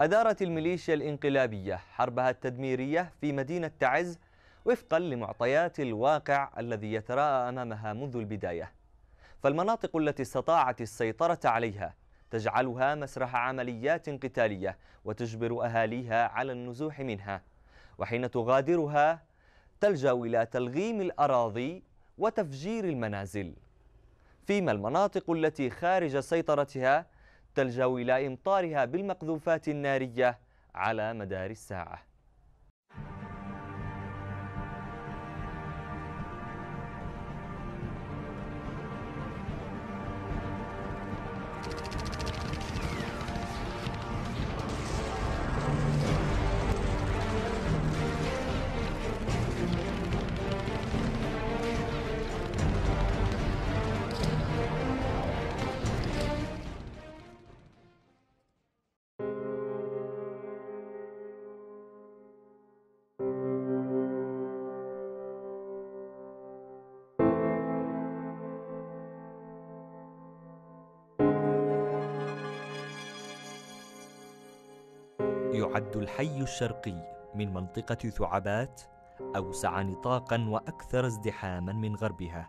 أدارت الميليشيا الإنقلابية حربها التدميرية في مدينة تعز وفقا لمعطيات الواقع الذي يتراءى أمامها منذ البداية فالمناطق التي استطاعت السيطرة عليها تجعلها مسرح عمليات قتالية وتجبر أهاليها على النزوح منها وحين تغادرها تلجأ إلى تلغيم الأراضي وتفجير المنازل فيما المناطق التي خارج سيطرتها تلجأ إلى إمطارها بالمقذوفات النارية على مدار الساعة يعد الحي الشرقي من منطقة ثعبات أوسع نطاقا وأكثر ازدحاما من غربها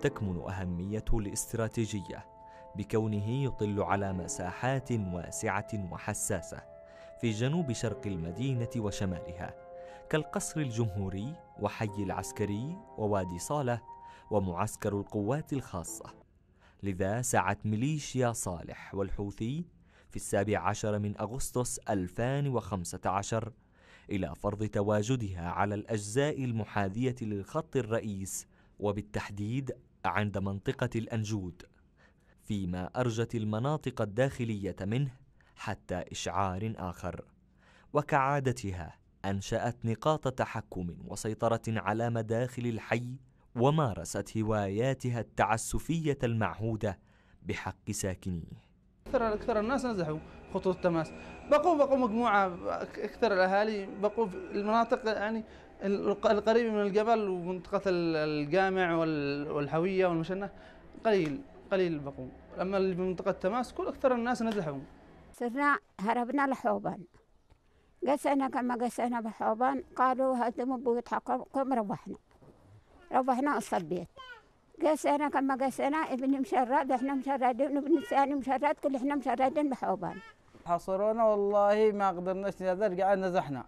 تكمن أهميته الاستراتيجية بكونه يطل على مساحات واسعة وحساسة في جنوب شرق المدينة وشمالها كالقصر الجمهوري وحي العسكري ووادي صالة ومعسكر القوات الخاصة لذا سعت ميليشيا صالح والحوثي في السابع عشر من أغسطس 2015 إلى فرض تواجدها على الأجزاء المحاذية للخط الرئيس وبالتحديد عند منطقة الأنجود فيما أرجت المناطق الداخلية منه حتى إشعار آخر وكعادتها أنشأت نقاط تحكم وسيطرة على مداخل الحي ومارست هواياتها التعسفية المعهودة بحق ساكنيه اكثر اكثر الناس نزحوا خطوط التماس بقوا بقوا مجموعه اكثر الاهالي بقوا في المناطق يعني القريبه من الجبل ومنطقه الجامع والحويه والمشنه قليل قليل بقوا اما اللي بمنطقه تماس كل اكثر الناس نزحوا صرنا هربنا لحوبان قسينا كما قسينا بحوبان قالوا هدموا بيوت حقكم ربحنا ربحنا الصبيت قسنا كما قسنا ابن مشرد احنا مشردين وابن الثاني مشرد كل احنا مشردين بحوبان حصرونا والله ما قدرناش نزل قعدنا نزحنا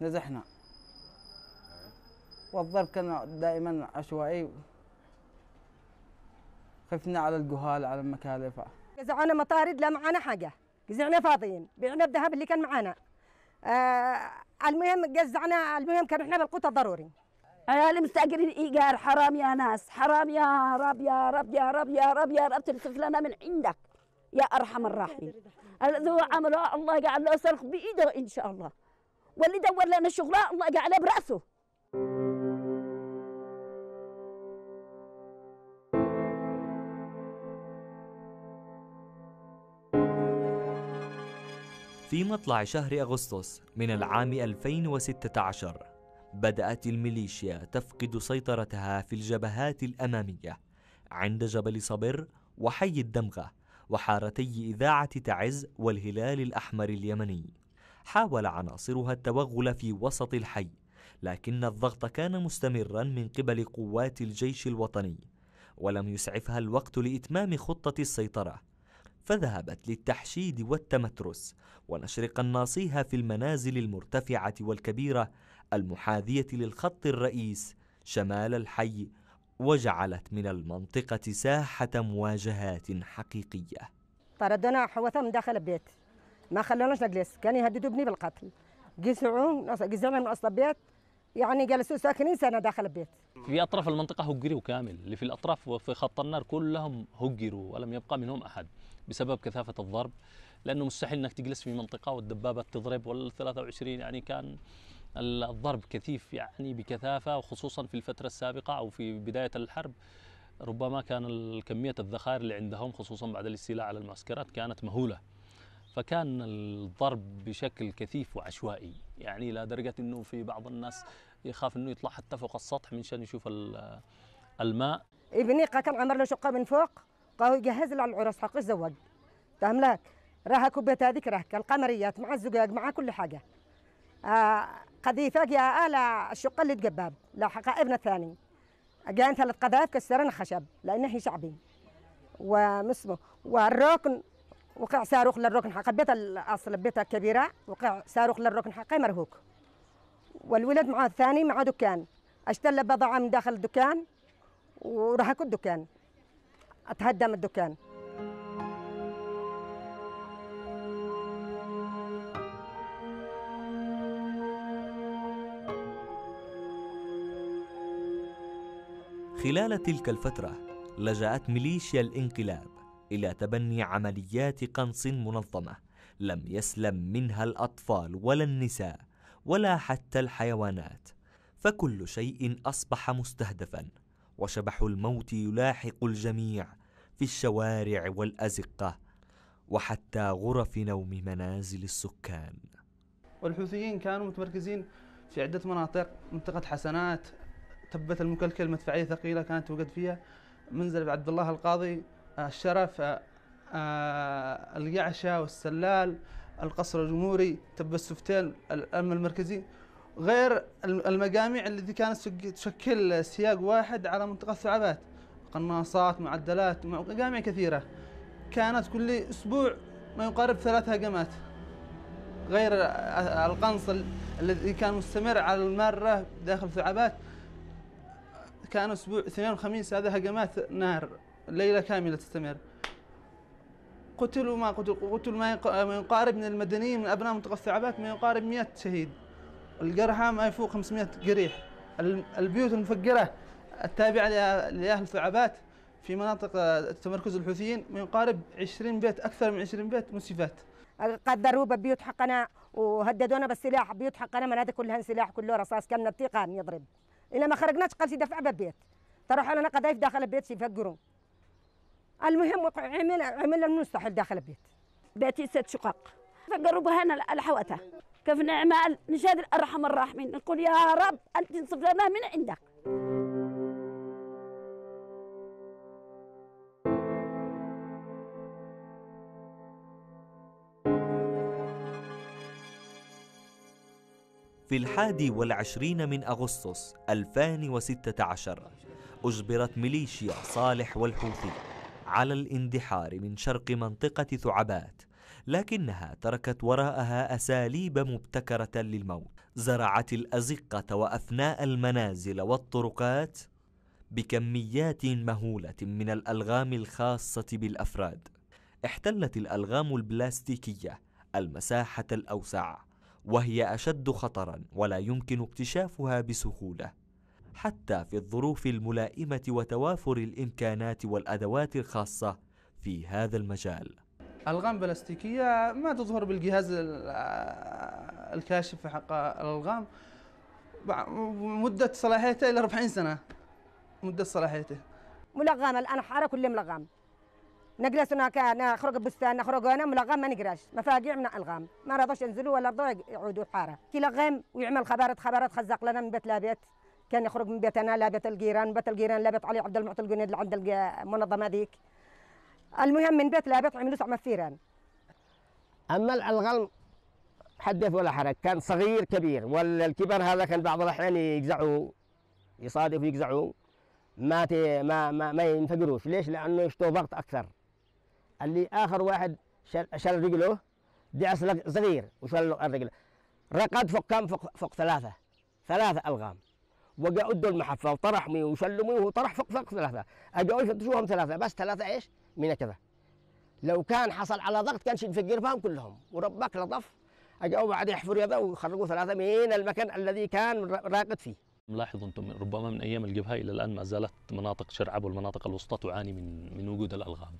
نزحنا والضرب كان دائما عشوائي خفنا على الجهال على المكالفة قزعونا مطارد لا معانا حاجة قزعنا فاضيين بعنا الذهب اللي كان معانا آه المهم قزعنا المهم كان احنا بالقوت الضروري يا المستأجرين إيجار حرام يا ناس حرام يا رب يا رب يا رب يا رب يا رب تنصف لنا من عندك يا أرحم الراحمين هو عمله الله يجعل له صرخ بإيده إن شاء الله واللي دور لنا شغله الله يجعله برأسه في مطلع شهر أغسطس من العام 2016 بدأت الميليشيا تفقد سيطرتها في الجبهات الأمامية عند جبل صبر وحي الدمغة وحارتي إذاعة تعز والهلال الأحمر اليمني حاول عناصرها التوغل في وسط الحي لكن الضغط كان مستمرا من قبل قوات الجيش الوطني ولم يسعفها الوقت لإتمام خطة السيطرة فذهبت للتحشيد والتمترس ونشر قناصيها في المنازل المرتفعة والكبيرة المحاذية للخط الرئيس شمال الحي وجعلت من المنطقة ساحة مواجهات حقيقية طردنا حوثهم داخل البيت ما خلوناش نجلس كان يهددوا ابني بالقتل قزعون قزعنا من أصل البيت يعني جلسوا ساكنين سنه داخل البيت في اطراف المنطقه هجروا كامل اللي في الاطراف وفي خط النار كلهم هجروا ولم يبقى منهم احد بسبب كثافه الضرب لانه مستحيل انك تجلس في منطقه والدبابات تضرب وال 23 يعني كان الضرب كثيف يعني بكثافه وخصوصا في الفتره السابقه او في بدايه الحرب ربما كان كميه الذخائر اللي عندهم خصوصا بعد الاستيلاء على المعسكرات كانت مهوله فكان الضرب بشكل كثيف وعشوائي يعني الى درجه انه في بعض الناس يخاف انه يطلع حتى فوق السطح من شان يشوف الماء ابني قتل عمر له شقه من فوق قالوا جهز له العرس حق الزواج فهم لك راح كبيت هذيك راه القمريات مع الزجاج مع كل حاجه آه قذيفة يا على الشقة اللي تقباب لو ابن الثاني جاء ثلاث قذائف كسرنا خشب لأنه هي شعبي ومسمه والركن وقع صاروخ للركن حق بيت الأصل بيتها كبيرة وقع صاروخ للركن حق مرهوك والولد معه الثاني معه دكان اشتل بضاعة من داخل الدكان ورهقوا الدكان اتهدم الدكان خلال تلك الفترة لجأت ميليشيا الانقلاب إلى تبني عمليات قنص منظمة لم يسلم منها الأطفال ولا النساء ولا حتى الحيوانات فكل شيء أصبح مستهدفا وشبح الموت يلاحق الجميع في الشوارع والأزقة وحتى غرف نوم منازل السكان والحوثيين كانوا متمركزين في عدة مناطق منطقة حسنات تبت المكلكل مدفعية ثقيلة كانت توجد فيها منزل عبد الله القاضي آه، الشرف آه، آه، القعشة والسلال القصر الجمهوري تب السفتين الأمن المركزي غير المجاميع التي كانت تشكل سياق واحد على منطقة ثعبات قناصات معدلات مجاميع كثيرة كانت كل أسبوع ما يقارب ثلاث هجمات غير القنص الذي كان مستمر على المارة داخل ثعبات كان اسبوع اثنين وخميس هذا هجمات نار ليله كامله تستمر قتل وما قتل قتل ما يقارب من المدنيين من ابناء منطقه عبات ما يقارب 100 شهيد القرحى ما يفوق 500 قريح البيوت المفجره التابعه لاهل ثعبات في مناطق تمركز الحوثيين ما يقارب 20 بيت اكثر من 20 بيت مسيفات قدروا ببيوت حقنا وهددونا بالسلاح بيوت حقنا مناطق كلها سلاح كله رصاص كان نطيقه يضرب الا ما خرجناش قال سيدي دفع بيت تروح لنا قضايف داخل البيت يفقروا المهم عمل عمل المستحيل داخل البيت بيتي ست شقق فقروا بهنا الحوثه كيف نعمل نشهد الرحم الراحمين نقول يا رب انت تنصف لنا من عندك في الحادي والعشرين من أغسطس 2016 أجبرت ميليشيا صالح والحوثي على الاندحار من شرق منطقة ثعبات لكنها تركت وراءها أساليب مبتكرة للموت زرعت الأزقة وأثناء المنازل والطرقات بكميات مهولة من الألغام الخاصة بالأفراد احتلت الألغام البلاستيكية المساحة الأوسع وهي أشد خطرا ولا يمكن اكتشافها بسهولة حتى في الظروف الملائمة وتوافر الإمكانات والأدوات الخاصة في هذا المجال الغام بلاستيكية ما تظهر بالجهاز آه، الكاشف حق الألغام مدة صلاحيته إلى 40 سنة مدة صلاحيته ملغمة الآن حارة كل ملغمه نجلس هناك نخرج بستان نخرج انا ملغم ما نقراش مفاجيع من الغام ما رضاش ينزلوا ولا رضوا يعودوا حاره كي لغم ويعمل خبرات خبرات خزق لنا من بيت لابيت كان يخرج من بيتنا انا لابيت الجيران بيت الجيران لابيت علي عبد المعطي الجنيد عند المنظمه ذيك المهم من بيت لابيت عملوا سع فيران اما الغلم حدث ولا حرج كان صغير كبير والكبر هذا كان بعض الاحيان يقزعوا يصادف يقزعوا ما ما ما, ما ينفقروش ليش؟ لانه يشتوا ضغط اكثر اللي اخر واحد شال, شال رجله دعس صغير وشال الرجل رقد فوق كم فوق, فوق ثلاثه ثلاثه الغام وقع ادوا المحفه وطرح مي وشلوا مي وطرح فوق فوق ثلاثه اجوا يفتشوهم ثلاثه بس ثلاثه ايش؟ من كذا لو كان حصل على ضغط كان في فيهم كلهم وربك لطف اجوا بعد يحفروا يده ويخرجوا ثلاثه من المكان الذي كان راقد فيه ملاحظ انتم ربما من ايام الجبهه الى الان ما زالت مناطق شرعب والمناطق الوسطى تعاني من من وجود الالغام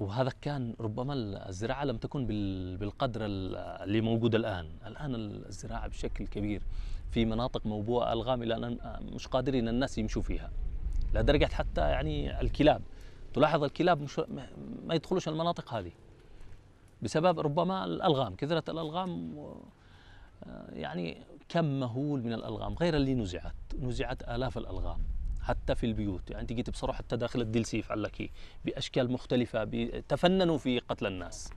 وهذا كان ربما الزراعة لم تكن بالقدر اللي موجود الآن الآن الزراعة بشكل كبير في مناطق موبوءة ألغام إلى مش قادرين الناس يمشوا فيها لدرجة حتى يعني الكلاب تلاحظ الكلاب مش ما يدخلوش المناطق هذه بسبب ربما الألغام كثرة الألغام يعني كم مهول من الألغام غير اللي نزعت نزعت آلاف الألغام حتى في البيوت يعني تجي بصراحه حتى داخل الديل سيف يفعل إيه؟ باشكال مختلفه تفننوا في قتل الناس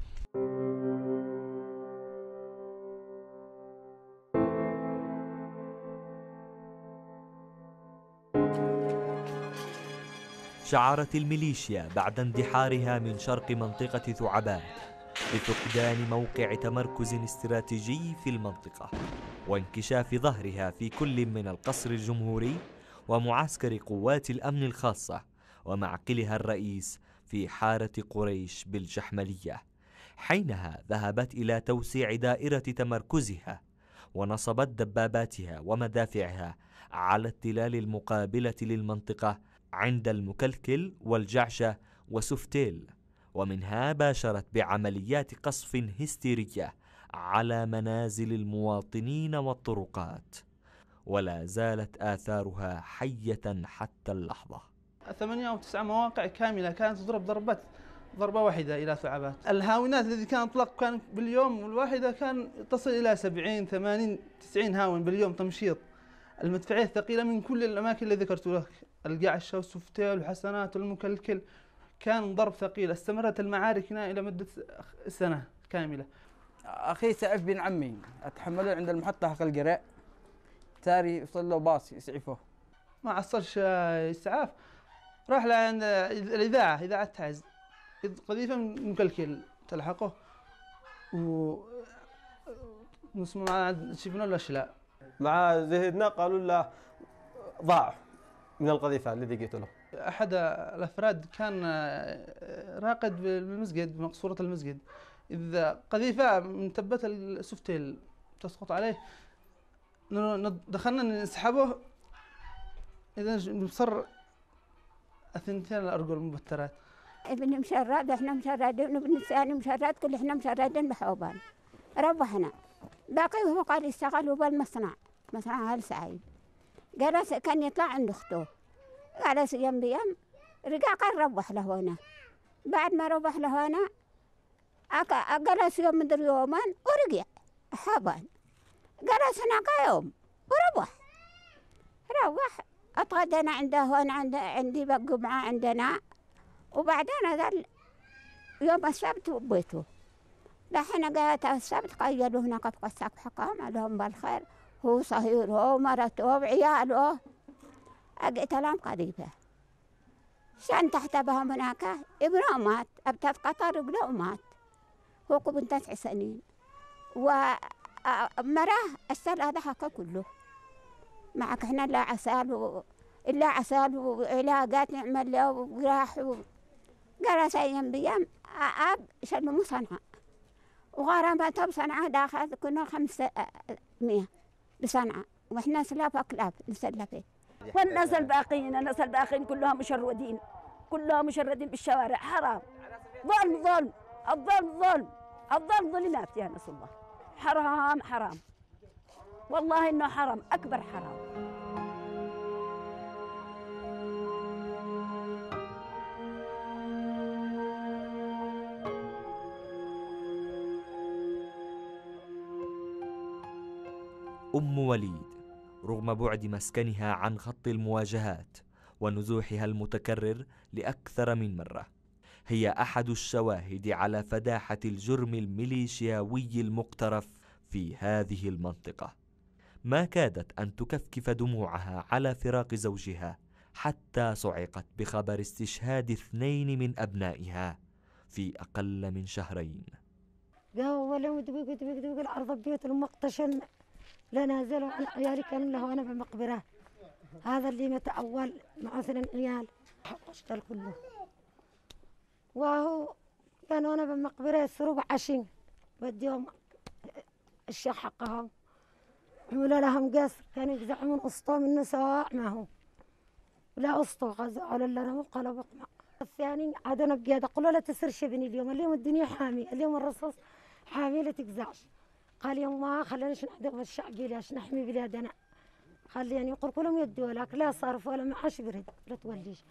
شعرت الميليشيا بعد اندحارها من شرق منطقة ثعبان بفقدان موقع تمركز استراتيجي في المنطقة وانكشاف ظهرها في كل من القصر الجمهوري ومعسكر قوات الأمن الخاصة ومعقلها الرئيس في حارة قريش بالجحملية حينها ذهبت إلى توسيع دائرة تمركزها ونصبت دباباتها ومدافعها على التلال المقابلة للمنطقة عند المكلكل والجعشة وسفتيل ومنها باشرت بعمليات قصف هستيريه على منازل المواطنين والطرقات ولا زالت آثارها حية حتى اللحظة ثمانية أو تسعة مواقع كاملة كانت تضرب ضربات ضربة واحدة إلى ثعبات الهاونات الذي كان أطلق كان باليوم الواحدة كان تصل إلى 70 80 90 هاون باليوم تمشيط المدفعية الثقيلة من كل الأماكن اللي ذكرت لك القعشة والسفتيل والحسنات والمكلكل كان ضرب ثقيل استمرت المعارك هنا إلى مدة سنة كاملة أخي سعف بن عمي أتحمله عند المحطة حق القراء ساري يوصل له باص يسعفه ما عصرش اسعاف آه، راح لعند آه، الاذاعه اذاعه تعز قذيفه مكلكل تلحقه و آه، نسمع شفنا الاشلاء مع زهدنا قالوا له ضاع من القذيفه الذي قتله احد الافراد كان راقد بالمسجد بمقصوره المسجد اذا قذيفه من تبت السفتيل تسقط عليه دخلنا نسحبه اذا نصر اثنتين الارجل مبترات ابن مشرد احنا مشردين ابن سالم مشرد كل احنا مشردين بحوبان روحنا باقي هو قال يشتغلوا بالمصنع مصنع هل سعيد قال كان يطلع عند اخته قال يم بيم رجع قال روح لهونا بعد ما روح لهونا جلس يوم من يومان ورجع حبان قرص هناك يوم وروح روح اتغدى انا عنده هون عند عندي بقوا معاه عندنا وبعدين هذا يوم السبت وبيته دحين قالت السبت قيدوا هناك في قصة حكام قال لهم بالخير هو صهيره ومرته وعياله أجئت لهم قريبة شان تحت بهم هناك ابنه مات أبتت قطر ابنه مات هو قبل تسع سنين و مراه السال هذا حكى كله معك هنا لا عسال و... إلا عسال وعلاقات نعمل له وراح و... قال سيم بيام أب شلمو صنعاء وغرامته بصنعاء داخل كنا خمسة مية بصنعاء وإحنا سلاف اكلاف نسلفه والناس الباقيين الناس الباقيين كلهم مشردين كلهم مشردين بالشوارع حرام ظلم ظلم الظلم ظلم الظلم ظلمات يا ناس الله حرام حرام والله انه حرام اكبر حرام ام وليد رغم بعد مسكنها عن خط المواجهات ونزوحها المتكرر لاكثر من مره هي احد الشواهد على فداحه الجرم الميليشياوي المقترف في هذه المنطقه ما كادت ان تكفكف دموعها على فراق زوجها حتى صعقت بخبر استشهاد اثنين من ابنائها في اقل من شهرين الارض بيوتهم واقتشلنا لا نازلوا عن عيالي كان انا في المقبره هذا اللي متأول مع اثنين عيال حقشت كله وهو كانوا أنا بالمقبرة يسروب عشين بديهم أشياء حقهم ولا لهم قصر كانوا يزعمون أسطو منه سواء معهم لا أسطوا غزعوا لنا وقالوا بقمع الثاني عاد أنا بقيادة قالوا لا تسرش بني اليوم اليوم الدنيا حامي اليوم الرصاص حامي لا تقزعش قال يما خليناش نحضر الشعب بلاش نحمي بلادنا خليني يعني يقول كلهم يدوا لك لا صرف ولا معاش برد لا توليش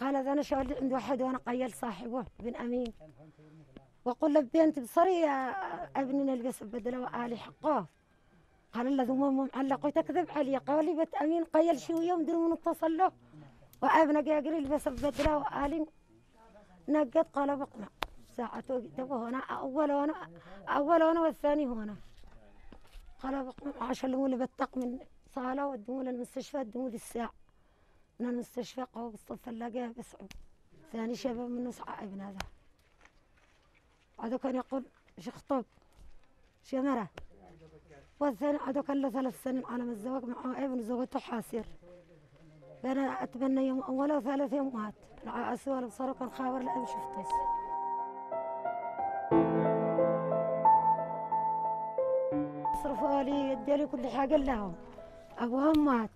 قال إذا أنا شغلت عند واحد وأنا قيل صاحبه بن أمين وقل لبينت بصري يا ابني البس بدله وآلي حقه قال له ذو على قلت أكذب علي قال بنت أمين قيل شو يوم دون من اتصل له وابنا قاقري البس بدله وآلي نقد قال بقنا ساعة تو هنا أول وانا أول وانا والثاني هنا قال بقنا عشان اللي بتق من صالة ودموا للمستشفى دموا الساعة من المستشفى قهوة قوبص الثلاجة بسعب ثاني شباب منه صعب ابن هذا هذا كان يقول شي شمرة والثاني هذا كان له ثلاث سنين على الزواج مع ابن زوجته حاسر أنا أتمنى يوم أول وثالث يوم مات السؤال بصراحة كان خابر لأن شفته صرفوا لي يدي كل حاجة لهم أبوهم مات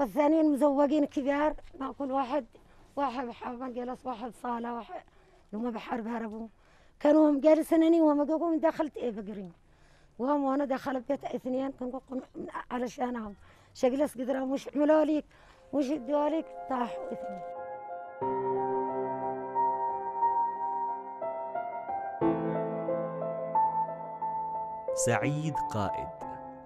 والثانيين مزوجين كبار ما كل واحد واحد بحرب جلس واحد صالة واحد لما بحرب هربوا كانوا هم جالسين جالسينني وهم جوكم دخلت إيه بقرين وهم وانا دخل بيت اثنين كنت علشانهم شجلس قدرة مش عملوا ليك مش ادوا ليك طاحوا اثنين سعيد قائد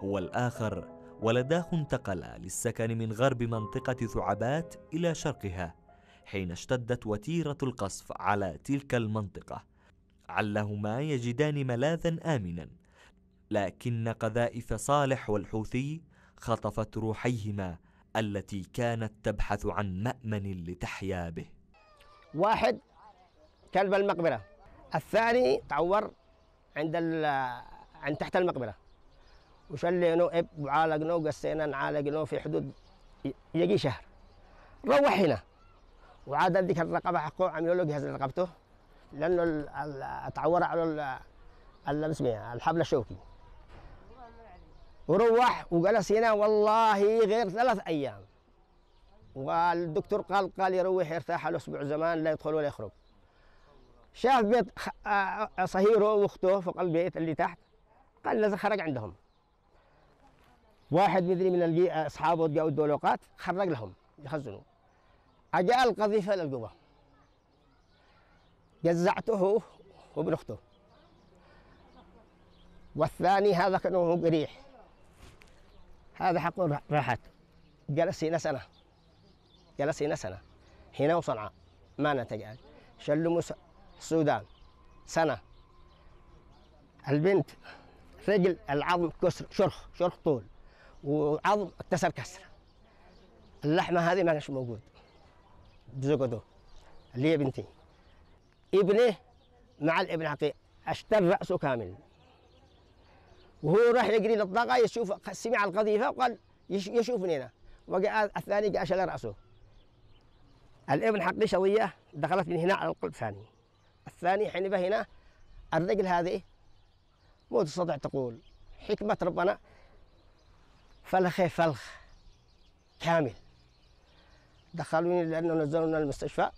هو الآخر ولداه انتقل للسكن من غرب منطقة ثعبات إلى شرقها حين اشتدت وتيرة القصف على تلك المنطقة علهما يجدان ملاذا آمنا لكن قذائف صالح والحوثي خطفت روحيهما التي كانت تبحث عن مأمن لتحيا به واحد كلب المقبرة الثاني تعور عند عند تحت المقبرة وشلينه اب وعالقناه وقسيناه نعالقناه في حدود يجي شهر روح هنا وعاد ذيك الرقبه حقه عملوا له جهاز رقبته لانه اتعور على اسمه الحبل الشوكي وروح وجلس هنا والله غير ثلاث ايام والدكتور قال قال يروح يرتاح الاسبوع اسبوع زمان لا يدخل ولا يخرج شاف بيت صهيره واخته فوق البيت اللي تحت قال لازم خرج عندهم واحد مدري من اصحابه جاءوا الدولوقات خرج لهم يخزنوا اجاء القذيفه للقبه جزعته وابن اخته والثاني هذا كان هو قريح هذا حقه راحت جلس هنا سنه جلس هنا سنه هنا وصنعاء ما نتج شلموا السودان سنه البنت رجل العظم كسر شرخ شرخ طول وعظم اكتسب كسر اللحمه هذه ما كانش موجود بزقته اللي هي بنتي ابنه مع الابن حقي اشتر راسه كامل وهو راح يجري للطاقة يشوف سمع القذيفة وقال يشوفني أنا وقع الثاني قاعد على رأسه الابن حقي شظية دخلت من هنا على القلب ثاني الثاني حين هنا الرجل هذه مو تستطيع تقول حكمة ربنا فلخي فلخ كامل دخلوني لانه نزلونا المستشفى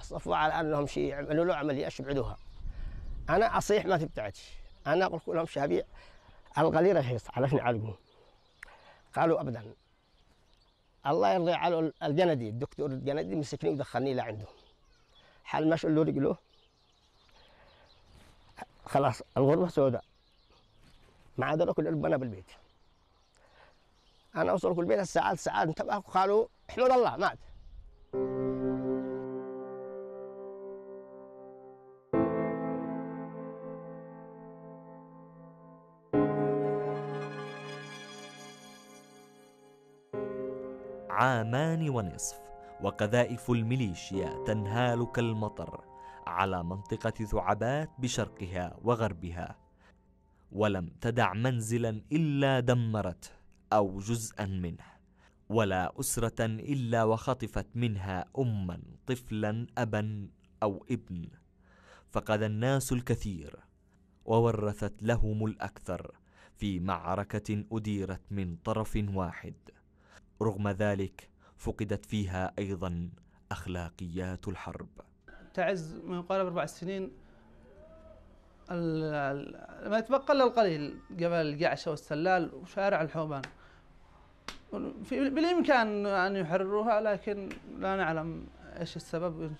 اصطفوا على انهم شي يعملوا له عمليه شبعدوها انا اصيح ما تبتعدش انا قلت لهم شابيع الغالي رخيص علشان يعالجوه قالوا ابدا الله يرضي على الجندي الدكتور الجندي مسكني ودخلني لعنده حل ما شلوا رجله خلاص الغرفه سوداء ما عاد كل البنا بالبيت انا اوصل بيت الساعات ساعات انتبه قالوا حلول الله مات عامان ونصف وقذائف الميليشيا تنهال كالمطر على منطقة ثعبات بشرقها وغربها ولم تدع منزلا إلا دمرته أو جزءا منه ولا أسرة إلا وخطفت منها أما طفلا أبا أو ابن فقد الناس الكثير وورثت لهم الأكثر في معركة أديرت من طرف واحد رغم ذلك فقدت فيها أيضا أخلاقيات الحرب تعز ما يقارب أربع سنين ما يتبقى إلا القليل قبل القعشة والسلال وشارع الحومان بالامكان ان يحرروها لكن لا نعلم ايش السبب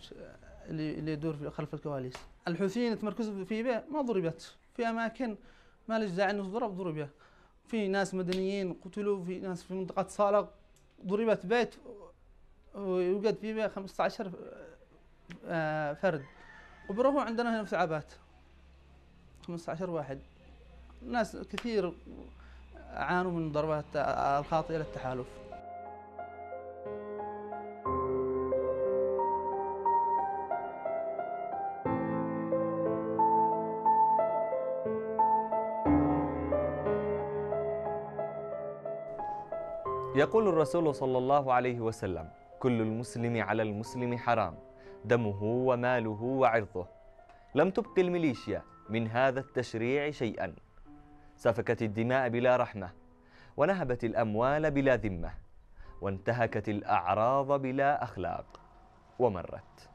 اللي يدور خلف الكواليس. الحوثيين تمركزوا في بيع ما ضربت، في اماكن ما لهش داعي انه تضرب ضربت. في ناس مدنيين قتلوا، في ناس في منطقه صالق ضربت بيت ويوجد في بيع 15 آه، فرد. قبروه عندنا هنا في عبات 15 واحد. ناس كثير عانوا من ضربات الخاطئة للتحالف يقول الرسول صلى الله عليه وسلم كل المسلم على المسلم حرام دمه وماله وعرضه لم تبق الميليشيا من هذا التشريع شيئا سفكت الدماء بلا رحمة ونهبت الأموال بلا ذمة وانتهكت الأعراض بلا أخلاق ومرت